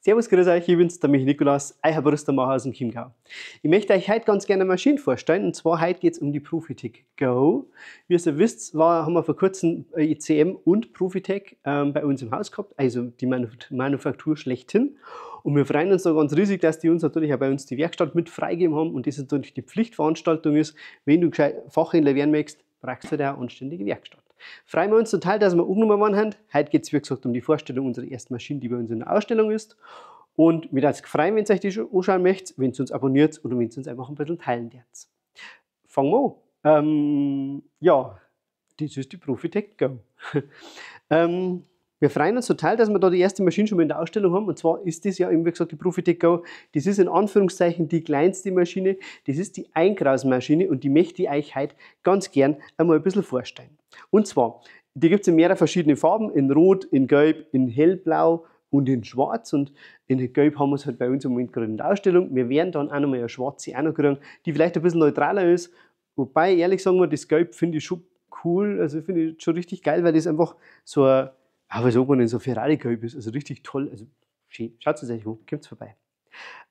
Servus, grüß euch, ich bin's, der mich Nikolaus, Brüstermacher aus dem Chiemgau. Ich möchte euch heute ganz gerne eine Maschine vorstellen, und zwar heute geht's um die Profitec Go. Wie ihr wisst, war, haben wir vor kurzem äh, ICM und Profitec ähm, bei uns im Haus gehabt, also die Manufaktur schlechthin. Und wir freuen uns da ganz riesig, dass die uns natürlich auch bei uns die Werkstatt mit freigegeben haben und das natürlich die Pflichtveranstaltung ist. Wenn du Fachhändler werden möchtest, brauchst du da eine anständige Werkstatt. Freuen wir uns total, dass wir umgenommen haben. Heute geht es, wie gesagt, um die Vorstellung unserer ersten Maschine, die bei uns in der Ausstellung ist. Und wir würden uns freuen, wenn ihr euch die anschauen möchtet, wenn ihr uns abonniert oder wenn ihr uns einfach ein bisschen teilen dürft. Fangen wir an. Ähm, ja, das ist die Profitech Go. ähm, wir freuen uns total, dass wir da die erste Maschine schon mal in der Ausstellung haben. Und zwar ist das ja, wie gesagt, die Profitec Go. Das ist in Anführungszeichen die kleinste Maschine. Das ist die Einkrausmaschine und die möchte ich euch heute ganz gern einmal ein bisschen vorstellen. Und zwar, die gibt es in mehreren verschiedenen Farben. In Rot, in Gelb, in Hellblau und in Schwarz. Und in Gelb haben wir es halt bei uns im Moment gerade in der Ausstellung. Wir werden dann auch nochmal eine schwarze auch noch kriegen, die vielleicht ein bisschen neutraler ist. Wobei, ehrlich sagen wir, das Gelb finde ich schon cool. Also finde ich schon richtig geil, weil das einfach so ein aber so irgendwann in so Ferrari geübt ist, also richtig toll. Also schön. Schaut es euch an, kommt vorbei.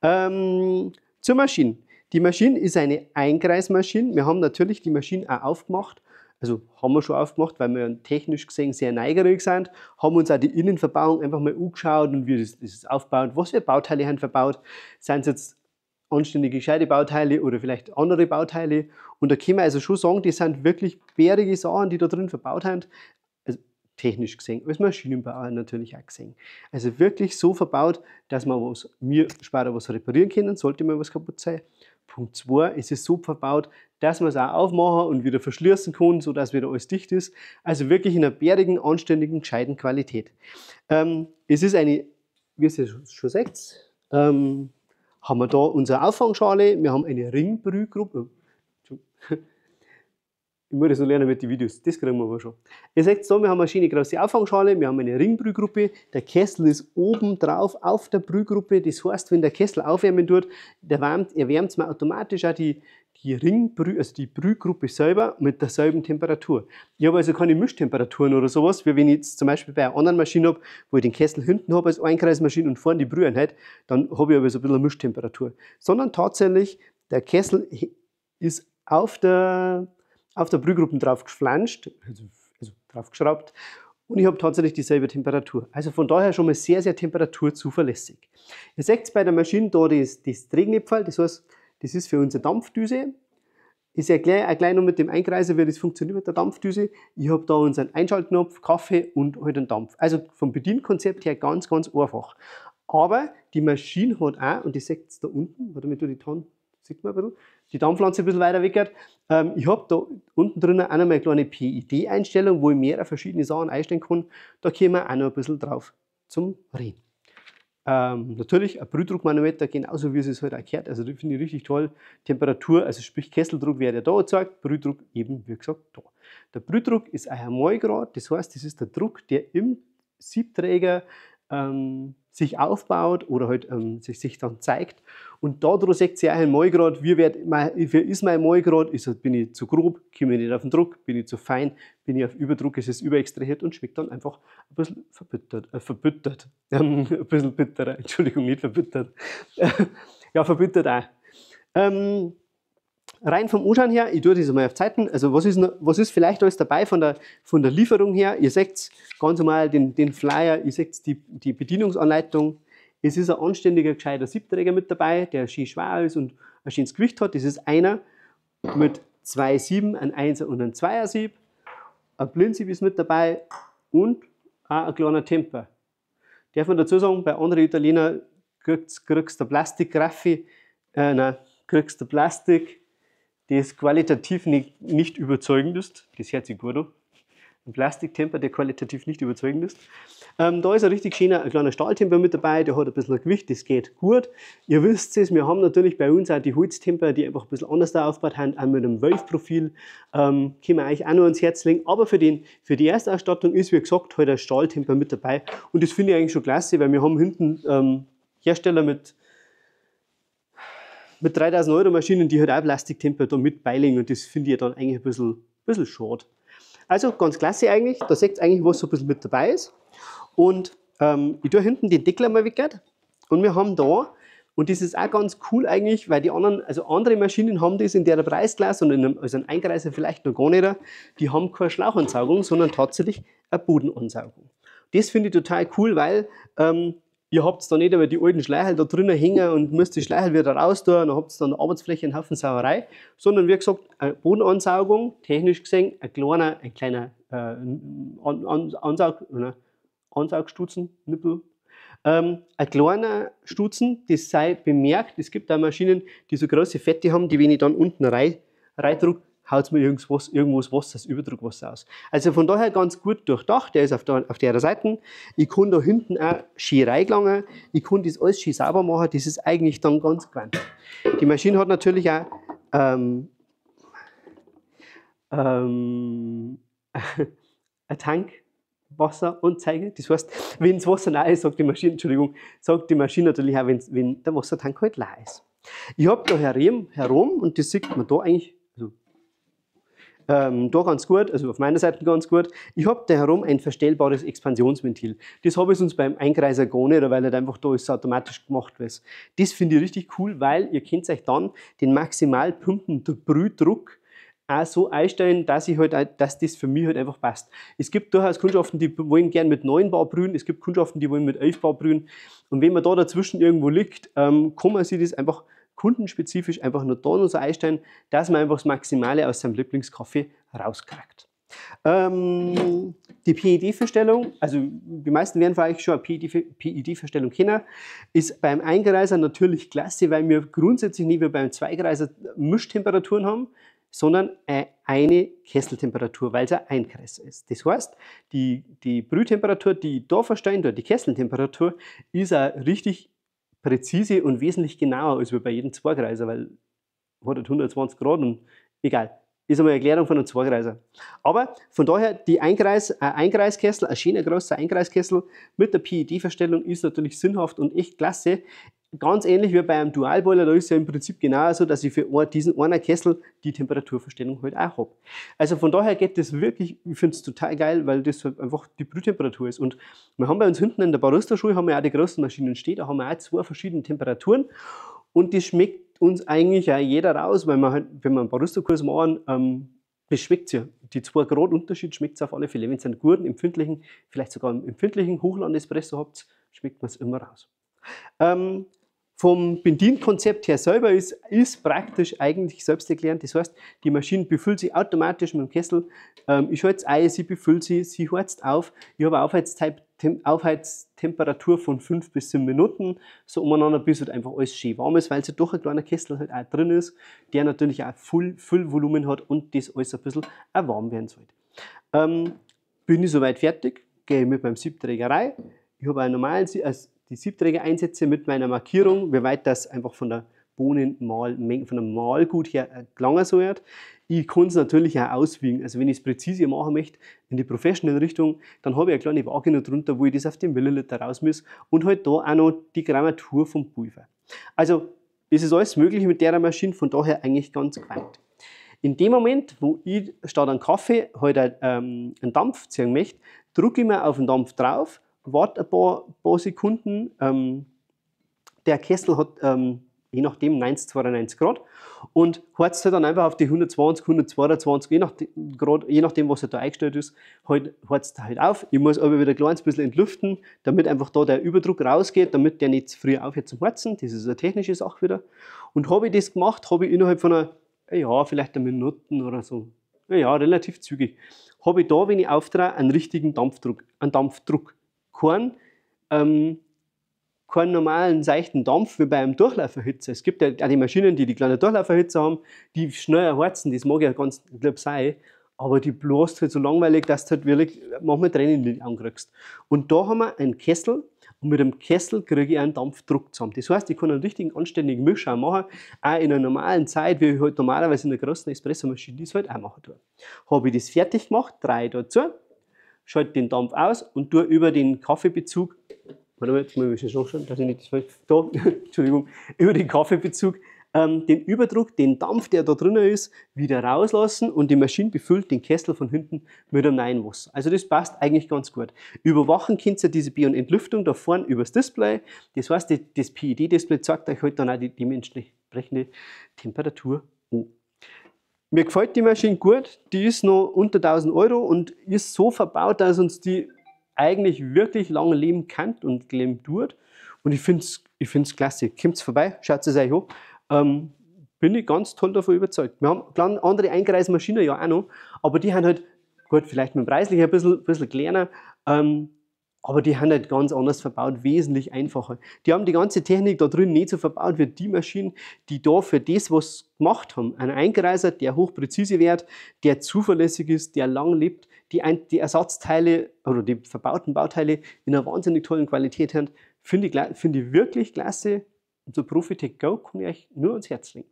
Ähm, zur Maschine. Die Maschine ist eine Einkreismaschine. Wir haben natürlich die Maschine auch aufgemacht. Also haben wir schon aufgemacht, weil wir technisch gesehen sehr neugierig sind. Haben uns auch die Innenverbauung einfach mal angeschaut und wie das, das aufbauen, was für Bauteile haben verbaut. Sind es jetzt anständige Scheidebauteile oder vielleicht andere Bauteile. Und da können wir also schon sagen, das sind wirklich bärige Sachen, die da drin verbaut haben technisch gesehen, als Maschinenbauer natürlich auch gesehen. Also wirklich so verbaut, dass man was, wir später was reparieren können, sollte mal was kaputt sein. Punkt 2, es ist so verbaut, dass man es auch aufmachen und wieder verschließen kann, sodass wieder alles dicht ist. Also wirklich in einer bärigen, anständigen, gescheiten Qualität. Ähm, es ist eine, wie ihr es schon seht, ähm, haben wir da unsere Auffangschale, wir haben eine Ringbrühgruppe, äh, ich muss das noch lernen mit den Videos, das kriegen wir aber schon. Ihr seht so, wir haben eine schöne große Auffangschale, wir haben eine Ringbrühgruppe, der Kessel ist oben drauf auf der Brühgruppe, das heißt, wenn der Kessel aufwärmen tut, der wärmt, erwärmt man automatisch auch die, die Ringbrüh, also die Brühgruppe selber mit derselben Temperatur. Ich habe also keine Mischtemperaturen oder sowas, wie wenn ich jetzt zum Beispiel bei einer anderen Maschine habe, wo ich den Kessel hinten habe als Einkreismaschine und vorne die Brüheinheit, dann habe ich aber so ein bisschen eine Mischtemperatur. Sondern tatsächlich, der Kessel ist auf der auf der Brühgruppe drauf geflanscht, also, also drauf geschraubt und ich habe tatsächlich dieselbe Temperatur. Also von daher schon mal sehr, sehr temperaturzuverlässig. Ihr seht bei der Maschine da das, das Drehknöpfel, das heißt, das ist für unsere Dampfdüse. Ich erkläre auch gleich noch mit dem Einkreisen, wie das funktioniert mit der Dampfdüse. Ich habe da unseren Einschaltknopf, Kaffee und halt einen Dampf. Also vom Bedienkonzept her ganz, ganz einfach. Aber die Maschine hat auch, und das seht ihr da unten, warte, damit du die Hand, sieht man ein bisschen, die Dampflanze ein bisschen weiter weggeht. Ähm, ich habe da unten drinnen auch noch eine kleine PID-Einstellung, wo ich mehrere verschiedene Sachen einstellen kann. Da kommen wir auch noch ein bisschen drauf zum Rehen. Ähm, natürlich ein Brühdruckmanometer, genauso wie es es heute halt erklärt. Also das finde ich richtig toll. Temperatur, also sprich Kesseldruck, wäre der da erzeugt. Brühdruck eben, wie gesagt, da. Der Brühdruck ist ein Grad, das heißt, das ist der Druck, der im Siebträger ähm, sich aufbaut oder halt ähm, sich, sich dann zeigt. Und dadurch sagt sie auch ein gerade, wie, wie ist mein Mal halt, bin ich zu grob, komme ich nicht auf den Druck, bin ich zu fein, bin ich auf Überdruck, ist es überextrahiert und schmeckt dann einfach ein bisschen verbittert, äh, verbittert, ähm, ein bisschen bitterer, Entschuldigung, nicht verbittert. ja, verbittert auch. Ähm, rein vom Anschauen her, ich tue das mal auf Zeiten, also was ist, was ist vielleicht alles dabei von der, von der Lieferung her? Ihr seht ganz normal den, den Flyer, ihr seht die, die Bedienungsanleitung. Es ist ein anständiger, gescheiter Siebträger mit dabei, der schön schwer ist und ein schönes Gewicht hat. Das ist einer mit zwei Sieben, ein Einser und ein Zweier Sieb. Ein Blindsieb ist mit dabei und auch ein kleiner Temper. Darf man dazu sagen, bei anderen Italienern kriegst, du Plastikgraffi, äh, nein, kriegst du Plastik, das qualitativ nicht, nicht überzeugend ist. Das hört sich gut an. Ein Plastiktemper, der qualitativ nicht überzeugend ist. Ähm, da ist ein richtig schöner ein kleiner Stahltemper mit dabei, der hat ein bisschen Gewicht, das geht gut. Ihr wisst es, wir haben natürlich bei uns auch die Holztemper, die einfach ein bisschen anders da aufgebaut haben, auch mit einem Wölfprofil. Ähm, können wir euch auch noch ans Herz legen. Aber für, den, für die Erstausstattung ist, wie gesagt, heute halt ein Stahltemper mit dabei. Und das finde ich eigentlich schon klasse, weil wir haben hinten ähm, Hersteller mit mit 3000 Euro Maschinen, die halt auch Plastiktemperatur mit beilegen und das finde ich dann eigentlich ein bisschen, bisschen schade. Also ganz klasse eigentlich, da seht ihr eigentlich, was so ein bisschen mit dabei ist. Und ähm, ich tue hinten den Deckel mal weg und wir haben da, und das ist auch ganz cool eigentlich, weil die anderen, also andere Maschinen haben das in der Preisklasse und in einem, also ein Eingreiser vielleicht noch gar nicht, die haben keine Schlauchansaugung, sondern tatsächlich eine Bodenansaugung. Das finde ich total cool, weil ähm, ihr habt es dann nicht einmal die alten Schleichel da drinnen hängen und müsst die Schleichel wieder raus tun dann habt ihr dann eine Arbeitsfläche einen Haufen Sauerei, sondern wie gesagt, eine Bodenansaugung, technisch gesehen, ein kleiner, ein kleiner äh, An An Ansaug, ne, Ansaugstutzen, Nippel, ähm, ein kleiner Stutzen, das sei bemerkt, es gibt auch Maschinen, die so große Fette haben, die wenn ich dann unten rein reindrucke, haut es mir irgendwas, irgendwas was, das Überdruckwasser aus. Also von daher ganz gut durchdacht, der ist auf der, auf der Seite. Ich kann da hinten auch schön reingelangen, ich kann das alles schön sauber machen, das ist eigentlich dann ganz gewandt. Die Maschine hat natürlich auch ähm, ähm, ein Tank, Wasser und Zeige. Das heißt, wenn das Wasser nahe ist, sagt die Maschine, Entschuldigung, sagt die Maschine natürlich auch, wenn der Wassertank halt leer ist. Ich habe da herum, herum, und das sieht man da eigentlich ähm, da ganz gut, also auf meiner Seite ganz gut. Ich habe da herum ein verstellbares Expansionsventil. Das habe ich sonst beim Einkreiser gar nicht, weil er halt einfach da ist, automatisch gemacht wird. Das finde ich richtig cool, weil ihr könnt euch dann den maximal pumpenden Brühdruck auch so einstellen, dass, ich halt, dass das für mich halt einfach passt. Es gibt durchaus Kundschaften, die wollen gern mit 9 Bar brühen, es gibt Kundschaften, die wollen mit 11 Bar brühen. Und wenn man da dazwischen irgendwo liegt, ähm, kann man sich das einfach kundenspezifisch einfach nur da Donuts einstellen, dass man einfach das Maximale aus seinem Lieblingskaffee rauskriegt. Ähm, die PED-Verstellung, also die meisten werden vielleicht schon eine PED-Verstellung e kennen, ist beim Eingereiser natürlich klasse, weil wir grundsätzlich nicht wie beim Zweigreiser Mischtemperaturen haben, sondern eine Kesseltemperatur, weil es ein Einkreis ist. Das heißt, die, die Brühtemperatur, die ich da verstehe, oder die Kesseltemperatur, ist auch richtig präzise und wesentlich genauer als bei jedem Zweigreiser, weil hat 120 Grad und egal. Ist einmal eine Erklärung von einem Zweigreiser. Aber von daher, die Einkreis, äh, Einkreiskessel, ein schöner großer Einkreiskessel mit der PED-Verstellung ist natürlich sinnhaft und echt klasse ganz ähnlich wie bei einem Dualboiler, da ist es ja im Prinzip genauso, dass ich für diesen einen Kessel die Temperaturverstellung halt auch habe. Also von daher geht das wirklich, ich finde es total geil, weil das halt einfach die Brühtemperatur ist. Und wir haben bei uns hinten in der barista haben wir auch die großen Maschinen stehen, da haben wir auch zwei verschiedene Temperaturen und das schmeckt uns eigentlich auch jeder raus, weil man halt, wenn man einen barista machen, ähm, das schmeckt ja. Die zwei Grad Unterschied schmeckt es auf alle Fälle. Wenn ihr einen guten, empfindlichen, vielleicht sogar einen empfindlichen Hochland-Espresso habt, schmeckt man es immer raus. Ähm, vom Bedienkonzept her selber ist, ist praktisch eigentlich selbsterklärend. Das heißt, die Maschine befüllt sich automatisch mit dem Kessel. Ähm, ich halte es ein, sie befüllt sie, sie heizt auf. Ich habe eine Aufheiztemperatur von 5 bis 7 Minuten, so umeinander, bis halt einfach alles schön warm ist, weil es ja halt doch ein kleiner Kessel halt auch drin ist, der natürlich auch Full, Füllvolumen hat und das alles ein bisschen auch warm werden sollte. Ähm, bin ich soweit fertig, gehe mit beim Siebträger rein. Ich habe einen normalen, also die Siebträger einsetze mit meiner Markierung, wie weit das einfach von der Bohnenmal, von dem Malgut her äh, gelangen soll. Ich kann es natürlich auch auswiegen. Also wenn ich es präzise machen möchte, in die professionelle Richtung, dann habe ich eine kleine Waage noch drunter, wo ich das auf den Milliliter raus muss und halt da auch noch die Grammatur vom Pulver. Also es ist alles möglich mit der Maschine, von daher eigentlich ganz gewandt. In dem Moment, wo ich statt einem Kaffee halt ähm, einen Dampf ziehen möchte, drücke ich mir auf den Dampf drauf Watt ein paar, paar Sekunden. Ähm, der Kessel hat ähm, je nachdem 90, 92 Grad und heizt halt dann einfach auf die 120, 122, je nachdem, Grad, je nachdem was halt da eingestellt ist, halt, heizt halt auf. Ich muss aber wieder ein kleines bisschen entlüften, damit einfach da der Überdruck rausgeht, damit der nicht zu früh aufhört zum Heizen. Das ist eine technische Sache wieder. Und habe ich das gemacht, habe ich innerhalb von einer, ja, vielleicht einer Minute oder so, ja, relativ zügig, habe ich da, wenn ich auftraue, einen richtigen Dampfdruck. Einen Dampfdruck keinen, ähm, keinen normalen seichten Dampf wie bei einem Durchlauferhitzer. Es gibt ja auch die Maschinen, die die kleine Durchlauferhitzer haben, die schneller heizen, das mag ja ganz lieb sein, aber die bloßt halt so langweilig, dass du halt wirklich manchmal Tränen nicht ankriegst. Und da haben wir einen Kessel und mit dem Kessel kriege ich einen Dampfdruck zusammen. Das heißt, ich kann einen richtigen anständigen Milchschaum machen, auch in einer normalen Zeit, wie ich halt normalerweise in der großen Espressomaschine das halt auch machen tue. Habe ich das fertig gemacht, drei dazu schalte den Dampf aus und tue über den Kaffeebezug, warte mal, jetzt muss ich schon schauen, dass ich nicht das falsch, da, Entschuldigung, über den Kaffeebezug ähm, den Überdruck, den Dampf, der da drinnen ist, wieder rauslassen und die Maschine befüllt den Kessel von hinten mit einem neuen Wasser. Also das passt eigentlich ganz gut. Überwachen könnt ihr diese und Entlüftung da vorne übers Display. Das heißt, das PID-Display e zeigt euch heute halt dann auch die dementsprechende Temperatur an. Mir gefällt die Maschine gut, die ist noch unter 1000 Euro und ist so verbaut, dass uns die eigentlich wirklich lange leben kann und leben tut. Und ich finde es ich find's klasse. Kommt vorbei, schaut es euch an. Ähm, bin ich ganz toll davon überzeugt. Wir haben dann andere eingereiste ja auch noch, aber die haben halt, gut, vielleicht mit dem preislich ein bisschen, bisschen kleiner, ähm, aber die haben halt ganz anders verbaut, wesentlich einfacher. Die haben die ganze Technik da drin nicht so verbaut wie die Maschinen, die da für das, was sie gemacht haben. einen Eingreiser, der hochpräzise wird, der zuverlässig ist, der lang lebt, die, ein, die Ersatzteile oder die verbauten Bauteile in einer wahnsinnig tollen Qualität haben, finde ich, find ich wirklich klasse. Und so Profitech Go kann ich euch nur ans Herz legen.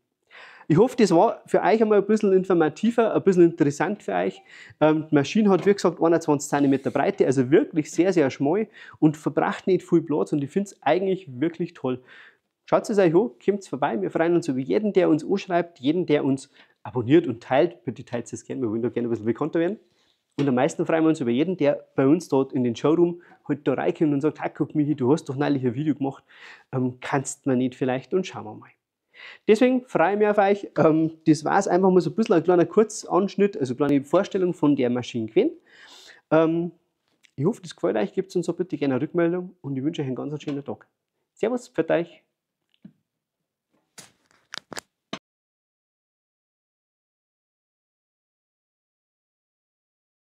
Ich hoffe, das war für euch einmal ein bisschen informativer, ein bisschen interessant für euch. Ähm, die Maschine hat, wie gesagt, 21 cm Breite, also wirklich sehr, sehr schmal und verbracht nicht viel Platz und ich finde es eigentlich wirklich toll. Schaut es euch an, kommt vorbei. Wir freuen uns über jeden, der uns anschreibt, jeden, der uns abonniert und teilt. Bitte teilt es gerne, wir wollen da gerne ein bisschen bekannter werden. Und am meisten freuen wir uns über jeden, der bei uns dort in den Showroom heute halt da reinkommt und sagt, hey, guck Michi, du hast doch neulich ein Video gemacht, ähm, kannst du mir nicht vielleicht und schauen wir mal. Deswegen freue ich mich auf euch. Ähm, das war es einfach mal so ein bisschen ein kleiner Kurzanschnitt, also eine kleine Vorstellung von der Maschine gewesen. Ähm, ich hoffe, das gefällt euch. Gebt uns so bitte gerne eine Rückmeldung und ich wünsche euch einen ganz schönen Tag. Servus, für euch.